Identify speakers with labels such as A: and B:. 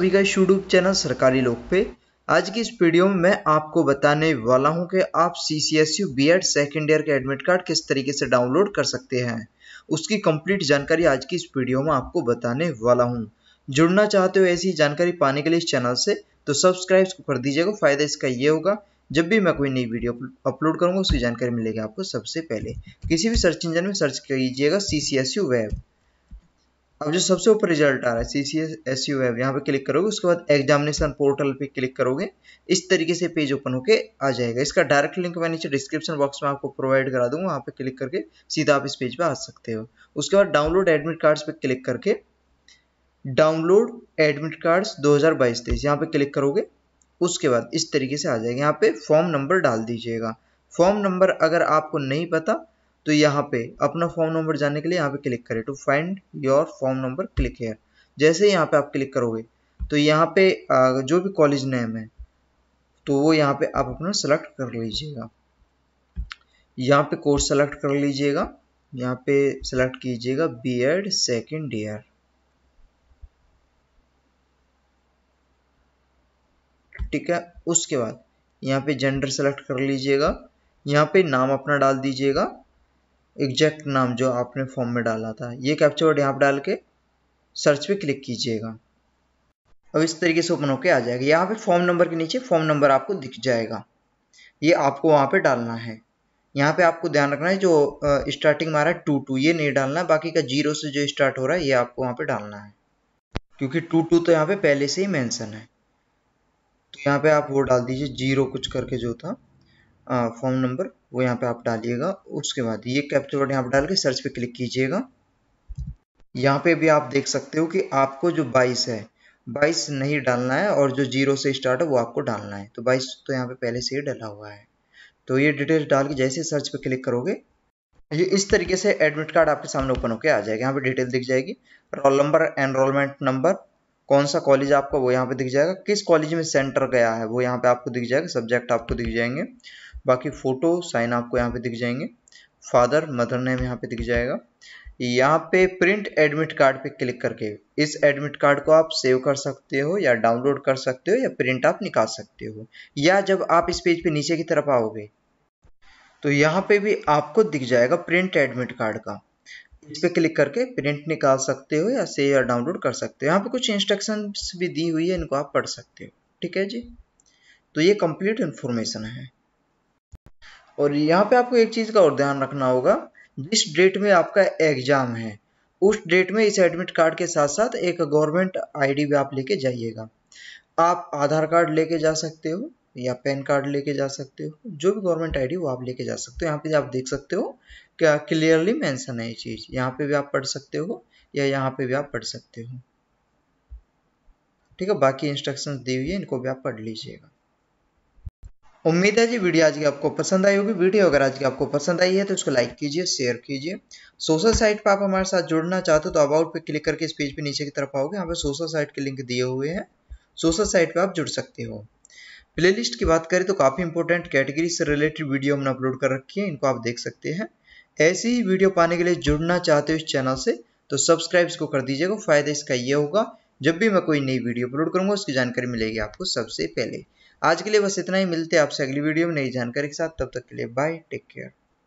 A: सभी का YouTube channel सरकारी लोक पे आज की इस वीडियो में मैं आपको बताने वाला हूं कि आप C C S U B ed second year का एडमिट कार्ड किस तरीके से डाउनलोड कर सकते हैं उसकी कंप्लीट जानकारी आज की इस वीडियो में आपको बताने वाला हूं जुड़ना चाहते हो ऐसी जानकारी पाने के लिए इस चैनल से तो सब्सक्राइब कर दीजिएगा फायदा इसका ये होगा जब भी मैं कोई नई वीडियो अपलोड करूंगा उसकी जानकारी मिलेगी आपको सबसे पहले किसी भी सर्च इंजन में सर्च कीजिएगा C C S U web अब जो सबसे ऊपर रिजल्ट आ रहा है C C S S U web यहाँ पर क्लिक करोगे उसके बाद एग्जामिनेशन पोर्टल पे क्लिक करोगे इस तरीके से पेज ओपन होके आ जाएगा इसका डायरेक्ट लिंक मैं नीचे डिस्क्रिप्शन बॉक्स में आपको प्रोवाइड करा दूंगा वहाँ पे क्लिक करके सीधा आप इस पेज पे आ सकते हो उसके बाद डाउनलोड एडमिट कार्ड्स पे क्लिक करके डाउनलोड एडमिट कार्ड्स दो हज़ार बाईस तेईस यहाँ पे क्लिक करोगे उसके बाद इस तरीके से आ जाएगा यहाँ पे फॉर्म नंबर डाल दीजिएगा फॉर्म नंबर अगर आपको नहीं पता तो यहाँ पे अपना फॉर्म नंबर जानने के लिए यहाँ पे क्लिक करें to find your form number click here जैसे यहाँ पे आप क्लिक करोगे तो यहाँ पे जो भी कॉलेज नेम है तो वो यहाँ पे आप अपना सेलेक्ट कर लीजिएगा यहाँ पे कोर्स सेलेक्ट कर लीजिएगा यहाँ पे सेलेक्ट कीजिएगा बी एड सेकेंड ईयर ठीक है उसके बाद यहाँ पे जेंडर सेलेक्ट कर लीजिएगा यहाँ पे नाम अपना डाल दीजिएगा एग्जैक्ट नाम जो आपने फॉर्म में डाला था ये कैप्चर वर्ड यहाँ पर डाल के सर्च पे क्लिक कीजिएगा अब इस तरीके से ओपन होके आ जाएगा यहाँ पे फॉर्म नंबर के नीचे फॉर्म नंबर आपको दिख जाएगा ये आपको वहाँ पे डालना है यहाँ पे आपको ध्यान रखना है जो स्टार्टिंग में आ रहा है टू टू ये नहीं डालना है बाकी का जीरो से जो स्टार्ट हो रहा है ये आपको वहाँ पे डालना है क्योंकि टू टू तो यहाँ पे पहले से ही मेंशन है तो यहाँ पे आप वो डाल दीजिए जीरो कुछ करके जो था फॉर्म नंबर वो यहाँ पे आप डालिएगा उसके बाद ये कैप्चर वर्ड यहाँ पर डाल के सर्च पे क्लिक कीजिएगा यहाँ पे भी आप देख सकते हो कि आपको जो बाइस है बाइस नहीं डालना है और जो जीरो से स्टार्ट है वो आपको डालना है तो बाइस तो यहाँ पे पहले से ही डला हुआ है तो ये डिटेल्स डाल के जैसे सर्च पे क्लिक करोगे ये इस तरीके से एडमिट कार्ड आपके सामने ओपन होकर आ जाएगा यहाँ पे डिटेल दिख जाएगी रोल नंबर एनरोलमेंट नंबर कौन सा कॉलेज आपका वो यहाँ पे दिख जाएगा किस कॉलेज में सेंटर गया है वो यहाँ पे आपको दिख जाएगा सब्जेक्ट आपको दिख जाएंगे बाकी फ़ोटो साइन आपको यहाँ पे दिख जाएंगे फादर मदर नेम यहाँ पे दिख जाएगा यहाँ पे प्रिंट एडमिट कार्ड पे क्लिक करके इस एडमिट कार्ड को आप सेव कर सकते हो या डाउनलोड कर सकते हो या प्रिंट आप निकाल सकते हो या जब आप इस पेज पे नीचे की तरफ आओगे तो यहाँ पे भी आपको दिख जाएगा प्रिंट एडमिट कार्ड का इस पर क्लिक करके प्रिंट निकाल सकते हो या सेव या डाउनलोड कर सकते हो यहाँ पे कुछ इंस्ट्रक्शन भी दी हुई है इनको आप पढ़ सकते हो ठीक है जी तो ये कंप्लीट इन्फॉर्मेशन है और यहाँ पे आपको एक चीज़ का और ध्यान रखना होगा जिस डेट में आपका एग्जाम है उस डेट में इस एडमिट कार्ड के साथ साथ एक गवर्नमेंट आईडी भी आप लेके जाइएगा आप आधार कार्ड लेके जा सकते हो या पैन कार्ड लेके जा सकते हो जो भी गवर्नमेंट आईडी वो आप लेके जा सकते हो यहाँ पे आप देख सकते हो क्या क्लियरली मैंसन है ये चीज़ यहाँ पे भी आप पढ़ सकते हो या यहाँ पे भी आप पढ़ सकते हो ठीक है बाकी इंस्ट्रक्शन दी हुई है इनको भी आप पढ़ लीजिएगा उम्मीद है जी वीडियो आज की आपको पसंद आई होगी वीडियो अगर आज की आपको पसंद आई है तो इसको लाइक कीजिए शेयर कीजिए सोशल साइट पर आप हमारे साथ जुड़ना चाहते हो तो अबाउट पे क्लिक करके इस पेज पे नीचे की तरफ आओगे यहाँ पे सोशल साइट के लिंक दिए हुए हैं सोशल साइट पर आप जुड़ सकते हो प्ले की बात करें तो काफ़ी इंपॉर्टेंट कैटेगरी से रिलेटेड वीडियो हमने अपलोड कर रखी है इनको आप देख सकते हैं ऐसी ही वीडियो पाने के लिए जुड़ना चाहते हो इस चैनल से तो सब्सक्राइब इसको कर दीजिएगा फायदा इसका ये होगा जब भी मैं कोई नई वीडियो अपलोड करूंगा उसकी जानकारी मिलेगी आपको सबसे पहले आज के लिए बस इतना ही मिलते हैं आपसे अगली वीडियो में नई जानकारी के साथ तब तक के लिए बाय टेक केयर